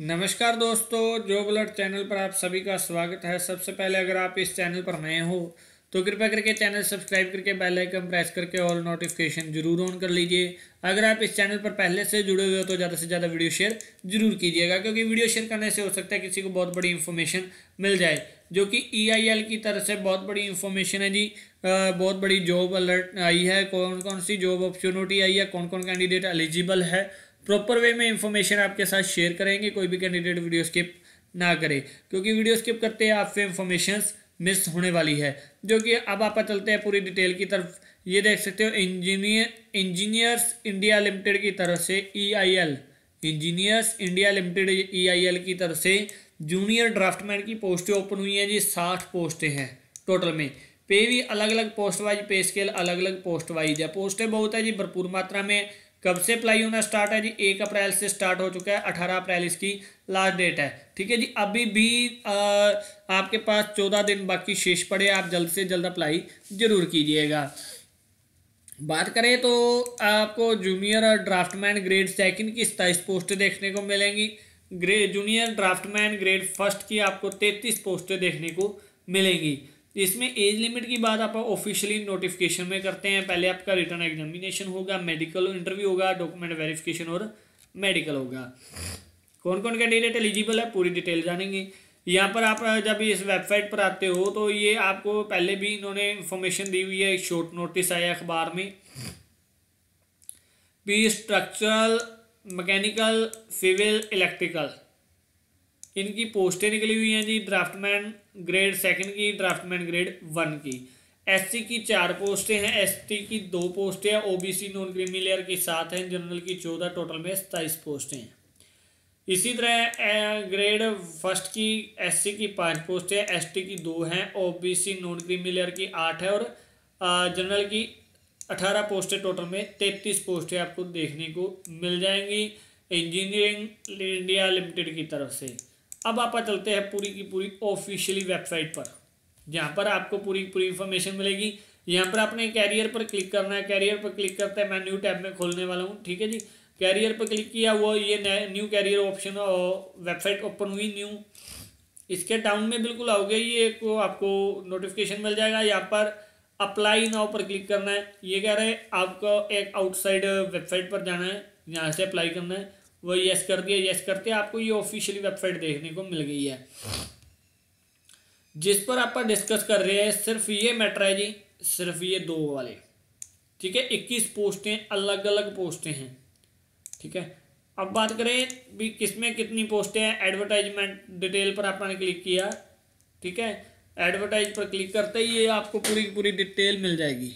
नमस्कार दोस्तों जो ब्लड चैनल पर आप सभी का स्वागत है सबसे पहले अगर आप इस चैनल पर नए हो तो कृपया करके चैनल सब्सक्राइब करके बेल आइकन प्रेस करके ऑल नोटिफिकेशन जरूर ऑन कर लीजिए अगर आप इस चैनल पर पहले से जुड़े हुए हो तो ज़्यादा से ज़्यादा वीडियो शेयर जरूर कीजिएगा क्योंकि वीडियो शेयर करने से हो सकता है किसी को बहुत बड़ी इन्फॉर्मेशन मिल जाए जो कि ई e की तरफ से बहुत बड़ी इन्फॉर्मेशन है जी बहुत बड़ी जॉब अलर्ट आई है कौन कौन सी जॉब अपॉर्चुनिटी आई है कौन कौन कैंडिडेट एलिजिबल है प्रॉपर वे में इंफॉर्मेशन आपके साथ शेयर करेंगे कोई भी कैंडिडेट वीडियो स्किप ना करे क्योंकि वीडियो स्किप करते हैं आपसे इंफॉर्मेशन मिस होने वाली है जो कि अब आप चलते हैं पूरी डिटेल की तरफ ये देख सकते हो इंजीनियर इंजीनियर्स इंडिया लिमिटेड की तरफ से E I L engineers India limited E I L की तरफ से जूनियर ड्राफ्टमैन की पोस्टें ओपन हुई हैं जी साठ पोस्टें हैं टोटल में पे भी अलग अलग पोस्ट वाइज पे स्केल अलग अलग पोस्ट वाइज है पोस्टें बहुत है जी भरपूर मात्रा में कब से अप्लाई होना स्टार्ट है जी एक अप्रैल से स्टार्ट हो चुका है अठारह अप्रैल इसकी लास्ट डेट है ठीक है जी अभी भी आ, आपके पास चौदह दिन बाकी शेष पड़े आप जल्द से जल्द अप्लाई जरूर कीजिएगा बात करें तो आपको जूनियर और ड्राफ्टमैन ग्रेड सेकंड की सताईस पोस्ट देखने को मिलेंगी ग्रे जूनियर ड्राफ्टमैन ग्रेड फर्स्ट की आपको तैतीस पोस्टें देखने को मिलेंगी तो इसमें एज लिमिट की बात आप ऑफिशियली नोटिफिकेशन में करते हैं पहले आपका रिटर्न एग्जामिनेशन होगा मेडिकल इंटरव्यू होगा डॉक्यूमेंट वेरिफिकेशन और मेडिकल होगा कौन कौन कैंडिडेट एलिजिबल है पूरी डिटेल जानेंगे यहाँ पर आप जब इस वेबसाइट पर आते हो तो ये आपको पहले भी इन्होंने इन्फॉर्मेशन दी हुई है एक शॉर्ट नोटिस आया अखबार में भी स्ट्रक्चरल मैकेनिकल सिविल इलेक्ट्रिकल इनकी पोस्टें निकली हुई हैं जी ड्राफ्टमैन ग्रेड सेकंड की ड्राफ्टमैन ग्रेड वन की एससी की चार पोस्टें हैं एसटी की दो पोस्टें हैं ओबीसी नॉन क्रीमी लेयर की सात हैं जनरल की चौदह टोटल में सताईस पोस्टें हैं इसी तरह ग्रेड फर्स्ट की एससी की पांच पोस्टें हैं एसटी की दो हैं ओबीसी नॉन क्रीमी लेयर की आठ है और जनरल की अठारह पोस्टें टोटल में तैंतीस पोस्टें आपको देखने को मिल जाएंगी इंजीनियरिंग इंडिया लिमिटेड की तरफ से अब आप चलते हैं पूरी की पूरी ऑफिशियली वेबसाइट पर यहाँ पर आपको पूरी पूरी इन्फॉर्मेशन मिलेगी यहाँ पर आपने कैरियर पर क्लिक करना है कैरियर पर क्लिक करते हैं मैं न्यू टैब में खोलने वाला हूँ ठीक है जी कैरियर पर क्लिक किया हुआ ये new career option website open हुई न्यू इसके डाउन में बिल्कुल आओगे ये को आपको नोटिफिकेशन मिल जाएगा यहाँ पर अप्लाई नाउ पर क्लिक करना है ये कह रहे हैं आपको एक आउटसाइड वेबसाइट पर जाना है यहाँ से अप्लाई करना है वो यस कर दिया यस करते आपको ये ऑफिशियली वेबसाइट देखने को मिल गई है जिस पर आप डिस्कस कर रहे हैं सिर्फ ये मैटर है जी सिर्फ ये दो वाले ठीक है इक्कीस पोस्टें अलग अलग पोस्टें हैं ठीक है अब बात करें भी किसमें कितनी पोस्टें हैं एडवर्टाइजमेंट डिटेल पर आपने क्लिक किया ठीक है एडवर्टाइज पर क्लिक करते ही ये आपको पूरी पूरी डिटेल मिल जाएगी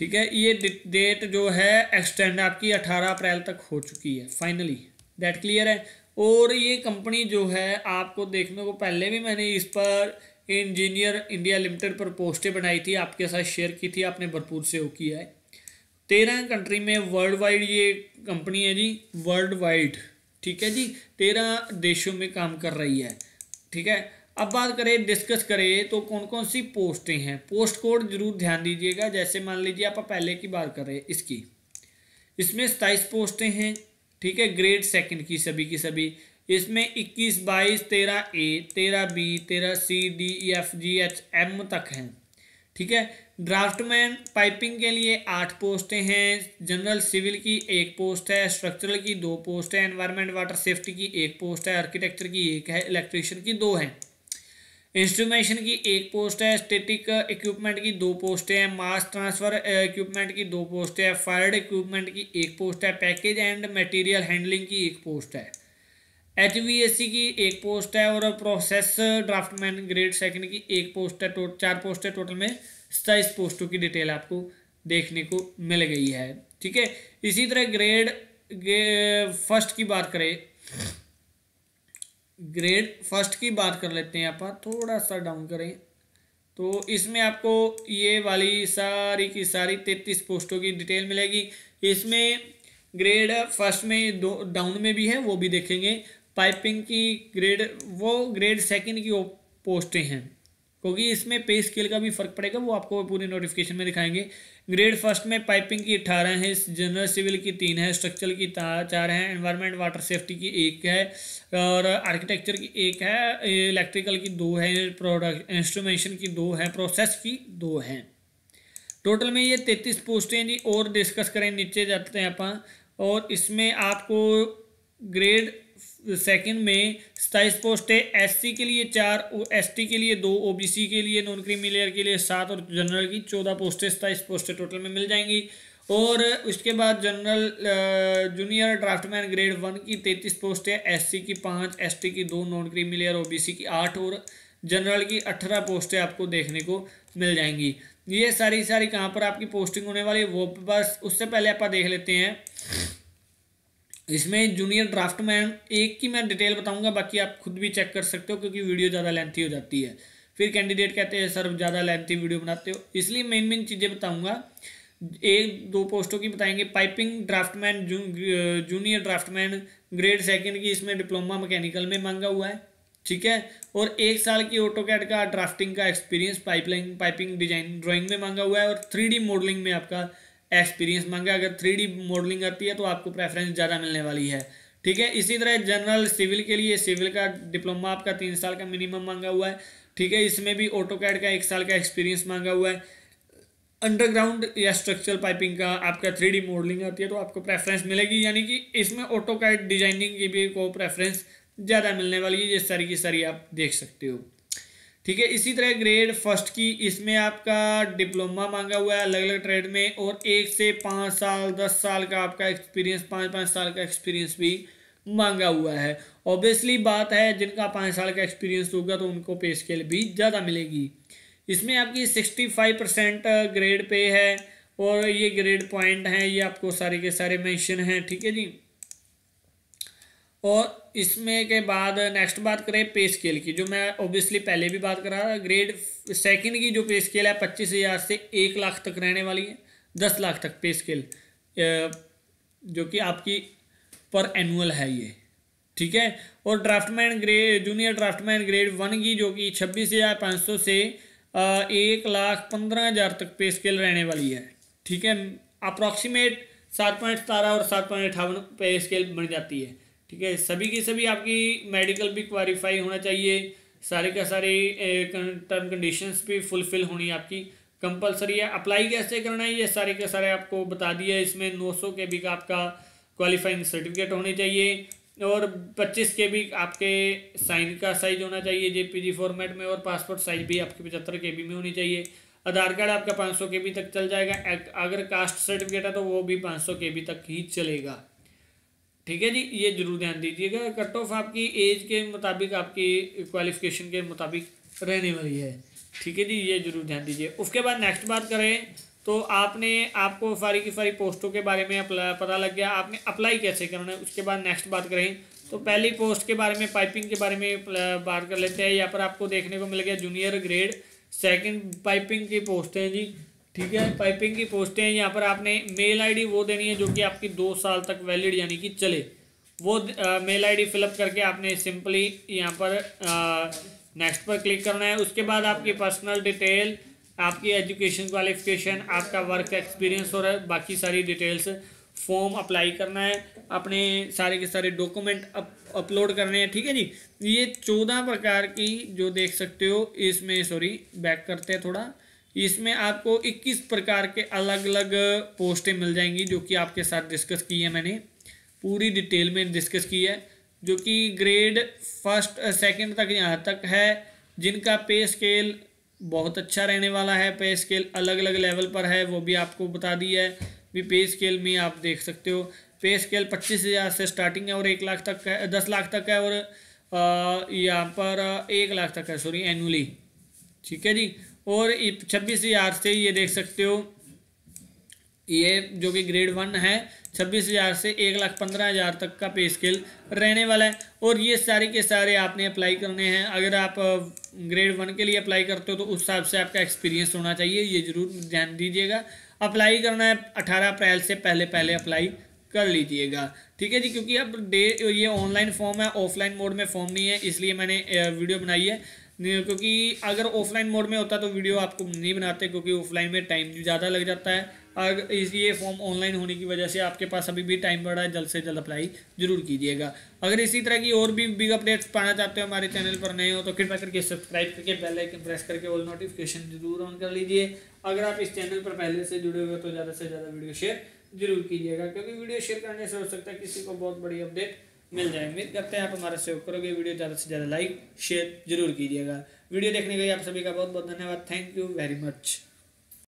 ठीक है ये डेट जो है एक्सटेंड आपकी 18 अप्रैल तक हो चुकी है फाइनली डेट क्लियर है और ये कंपनी जो है आपको देखने को पहले भी मैंने इस पर इंजीनियर इंडिया लिमिटेड पर पोस्टें बनाई थी आपके साथ शेयर की थी आपने भरपूर से किया है तेरह कंट्री में वर्ल्ड वाइड ये कंपनी है जी वर्ल्ड वाइड ठीक है जी तेरह देशों में काम कर रही है ठीक है अब बात करें डिस्कस करें तो कौन कौन सी पोस्टें हैं पोस्ट कोड जरूर ध्यान दीजिएगा जैसे मान लीजिए आप पहले की बात कर रहे हैं इसकी इसमें सताइस पोस्टें हैं ठीक है ग्रेड सेकंड की सभी की सभी इसमें इक्कीस बाईस तेरह ए तेरह बी तेरह C D F G H M तक हैं ठीक है ड्राफ्टमैन पाइपिंग के लिए आठ पोस्टें हैं जनरल सिविल की एक पोस्ट है स्ट्रक्चरल की दो पोस्ट है एनवायरनमेंट वाटर सेफ्टी की एक पोस्ट है आर्किटेक्चर की एक है इलेक्ट्रिशियन की दो हैं इंस्ट्रूमेशन की एक पोस्ट है स्टेटिक इक्विपमेंट की दो पोस्ट है मास ट्रांसफर इक्विपमेंट की दो पोस्ट है फायर्ड इक्विपमेंट की एक पोस्ट है पैकेज एंड मटेरियल हैंडलिंग की एक पोस्ट है एच की एक पोस्ट है और प्रोसेस ड्राफ्टमैन ग्रेड सेकंड की एक पोस्ट है चार पोस्ट है टोटल में सताईस पोस्टों की डिटेल आपको देखने को मिल गई है ठीक है इसी तरह ग्रेड फर्स्ट की बात करें ग्रेड फर्स्ट की बात कर लेते हैं आप थोड़ा सा डाउन करें तो इसमें आपको ये वाली सारी की सारी तैतीस पोस्टों की डिटेल मिलेगी इसमें ग्रेड फर्स्ट में दो डाउन में भी है वो भी देखेंगे पाइपिंग की ग्रेड वो ग्रेड सेकंड की पोस्टें हैं क्योंकि इसमें पे स्केल का भी फर्क पड़ेगा वो आपको पूरे नोटिफिकेशन में दिखाएंगे ग्रेड फर्स्ट में पाइपिंग की अठारह है जनरल सिविल की तीन है स्ट्रक्चर की चार है एनवायरनमेंट वाटर सेफ्टी की एक है और आर्किटेक्चर की एक है इलेक्ट्रिकल की दो है प्रोडक्ट इंस्ट्रूमेंशन की दो है प्रोसेस की दो है टोटल में ये तैतीस पोस्टें जी और डिस्कस करें नीचे जाते हैं अपन और इसमें आपको ग्रेड सेकंड में सताईस पोस्ट है एससी के लिए चार एसटी के लिए दो ओबीसी के लिए नॉन क्रीमी लेयर के लिए सात और जनरल की चौदह पोस्टें सताइस पोस्टें टोटल में मिल जाएंगी और उसके बाद general junior draftsman grade one की तैंतीस पोस्टें एससी की पाँच एसटी की दो नॉन क्रीमी लेयर ओ की आठ और जनरल की अठारह पोस्टें आपको देखने को मिल जाएंगी ये सारी सारी कहाँ पर आपकी पोस्टिंग होने वाली है वो बस उससे पहले आप देख लेते हैं इसमें जूनियर ड्राफ्ट में एक की मैं डिटेल बताऊंगा बाकी आप खुद भी चेक कर सकते हो क्योंकि वीडियो ज़्यादा लेंथी हो जाती है फिर कैंडिडेट कहते हैं सर ज़्यादा लेंथी वीडियो बनाते हो इसलिए मेन मेन चीज़ें बताऊंगा एक दो पोस्टों की बताएंगे पाइपिंग ड्राफ्टमैन जू, जूनियर ड्राफ्टमैन ग्रेड सेकेंड की इसमें डिप्लोमा मैकेनिकल में मांगा हुआ है ठीक है और एक साल की ऑटो कैड का ड्राफ्टिंग का experience pipeline piping design drawing में मांगा हुआ है और थ्री मॉडलिंग में आपका एक्सपीरियंस मांगा अगर थ्री मॉडलिंग आती है तो आपको प्रेफरेंस ज़्यादा मिलने वाली है ठीक है इसी तरह जनरल सिविल के लिए सिविल का डिप्लोमा आपका तीन साल का मिनिमम मांगा हुआ है ठीक है इसमें भी ऑटो कैड का एक साल का एक्सपीरियंस मांगा हुआ है अंडरग्राउंड या स्ट्रक्चरल पाइपिंग का आपका थ्री डी मॉडलिंग आती है तो आपको प्रेफरेंस मिलेगी यानी कि इसमें ऑटो कैड डिजाइनिंग की भी को प्रेफरेंस ज़्यादा मिलने वाली है ये सारी की सारी आप देख सकते हो ठीक है इसी तरह ग्रेड फर्स्ट की इसमें आपका डिप्लोमा मांगा हुआ है अलग अलग ट्रेड में और एक से पाँच साल दस साल का आपका एक्सपीरियंस पाँच पाँच साल का एक्सपीरियंस भी मांगा हुआ है ऑब्वियसली बात है जिनका पाँच साल का एक्सपीरियंस होगा तो उनको पे स्केल भी ज़्यादा मिलेगी इसमें आपकी sixty five percent grade pay है और ये ग्रेड पॉइंट हैं ये आपको सारे के सारे मैंशन हैं ठीक है जी और इसमें के बाद नेक्स्ट बात करें पे स्केल की जो मैं ऑब्वियसली पहले भी बात कर रहा ग्रेड सेकंड की जो पे स्केल है पच्चीस हज़ार से एक लाख तक रहने वाली है दस लाख तक पे स्केल जो कि आपकी पर एनुअल है ये ठीक है और draftsman grade junior draftsman grade one की जो कि छब्बीस हज़ार पाँच सौ से एक लाख पंद्रह हज़ार तक पे स्केल रहने वाली है ठीक है अप्रॉक्सीमेट सात पॉइंट सतारह और सात पॉइंट अठावन पे स्केल बन जाती है ठीक है सभी की सभी आपकी मेडिकल भी क्वालिफाई होना चाहिए सारे का सारे टर्म कंडीशंस भी फुलफिल होनी आपकी कंपलसरी है अप्लाई कैसे करना है ये सारे के सारे आपको बता दिया इसमें नौ सौ के बी का आपका क्वालिफाइंग सर्टिफिकेट होने चाहिए और पच्चीस के बी आपके साइन का साइज होना चाहिए जे फॉर्मेट में और पासपोर्ट साइज भी आपके पचहत्तर के बी में होनी चाहिए आधार कार्ड आपका पाँच सौ के बी तक चल जाएगा अगर कास्ट सर्टिफिकेट है तो वो भी पाँच सौ के बी तक ही चलेगा ठीक है जी ये जरूर ध्यान दीजिएगा कट ऑफ आपकी एज के मुताबिक आपकी क्वालिफिकेशन के मुताबिक रहने वाली है ठीक है जी ये जरूर ध्यान दीजिए उसके बाद नेक्स्ट बात करें तो आपने आपको सारी की सारी पोस्टों के बारे में पता लग गया आपने अप्लाई कैसे करना है उसके बाद नेक्स्ट बात करें तो पहली पोस्ट के बारे में पाइपिंग के बारे में बात कर लेते हैं यहाँ पर आपको देखने को मिल गया जूनियर ग्रेड सेकंड पाइपिंग की पोस्ट है जी ठीक है पाइपिंग की पोस्टें हैं यहाँ पर आपने मेल आईडी वो देनी है जो कि आपकी दो साल तक वैलिड यानी कि चले वो आ, मेल आईडी फिलअप करके आपने सिंपली यहाँ पर नेक्स्ट पर क्लिक करना है उसके बाद आपकी पर्सनल डिटेल आपकी एजुकेशन क्वालिफिकेशन आपका वर्क एक्सपीरियंस और बाकी सारी डिटेल्स फॉर्म अप्लाई करना है अपने सारे के सारे डॉक्यूमेंट अप अपलोड करने हैं ठीक है जी ये चौदह प्रकार की जो देख सकते हो इसमें सॉरी बैक करते हैं थोड़ा इसमें आपको 21 प्रकार के अलग अलग पोस्टें मिल जाएंगी जो कि आपके साथ डिस्कस की है मैंने पूरी डिटेल में डिस्कस की है जो कि ग्रेड फर्स्ट सेकंड तक यहाँ तक है जिनका पे स्केल बहुत अच्छा रहने वाला है पे स्केल अलग अलग लेवल पर है वो भी आपको बता दिया है भी पे स्केल में आप देख सकते हो पे स्केल पच्चीस हज़ार से स्टार्टिंग है और एक लाख तक है दस लाख तक है और यहाँ पर एक लाख तक है सॉरी एनुअली ठीक है जी और छब्बीस हज़ार से ये देख सकते हो ये जो कि ग्रेड वन है छब्बीस हज़ार से एक लाख पंद्रह हज़ार तक का पे स्केल रहने वाला है और ये सारे के सारे आपने अप्लाई करने हैं अगर आप ग्रेड वन के लिए अप्लाई करते हो तो उस हिसाब से आपका एक्सपीरियंस होना चाहिए ये ज़रूर ध्यान दीजिएगा अप्लाई करना है अठारह अप्रैल से पहले पहले अप्लाई कर लीजिएगा ठीक है जी क्योंकि अब डे ये ऑनलाइन फॉर्म है ऑफलाइन मोड में फॉर्म नहीं है इसलिए मैंने वीडियो बनाई है नहीं क्योंकि अगर ऑफलाइन मोड में होता तो वीडियो आपको नहीं बनाते क्योंकि ऑफलाइन में टाइम ज़्यादा लग जाता है अगर ये फॉर्म ऑनलाइन होने की वजह से आपके पास अभी भी टाइम बढ़ा है जल्द से जल्द अप्लाई जरूर कीजिएगा अगर इसी तरह की और भी बिग अपडेट्स पाना चाहते हो हमारे चैनल पर नए हो तो कृपया करके सब्सक्राइब करके बेल आइकन प्रेस करके ऑल नोटिफिकेशन जरूर ऑन कर लीजिए अगर आप इस चैनल पर पहले से जुड़े हुए तो ज़्यादा से ज़्यादा वीडियो शेयर जरूर कीजिएगा क्योंकि वीडियो शेयर करने से हो सकता है किसी को बहुत बड़ी अपडेट मिल जाए उम्मीद करते हैं आप हमारा सहयोग करोगे वीडियो ज़्यादा से ज़्यादा लाइक शेयर जरूर कीजिएगा वीडियो देखने के लिए आप सभी का बहुत बहुत धन्यवाद थैंक यू वेरी मच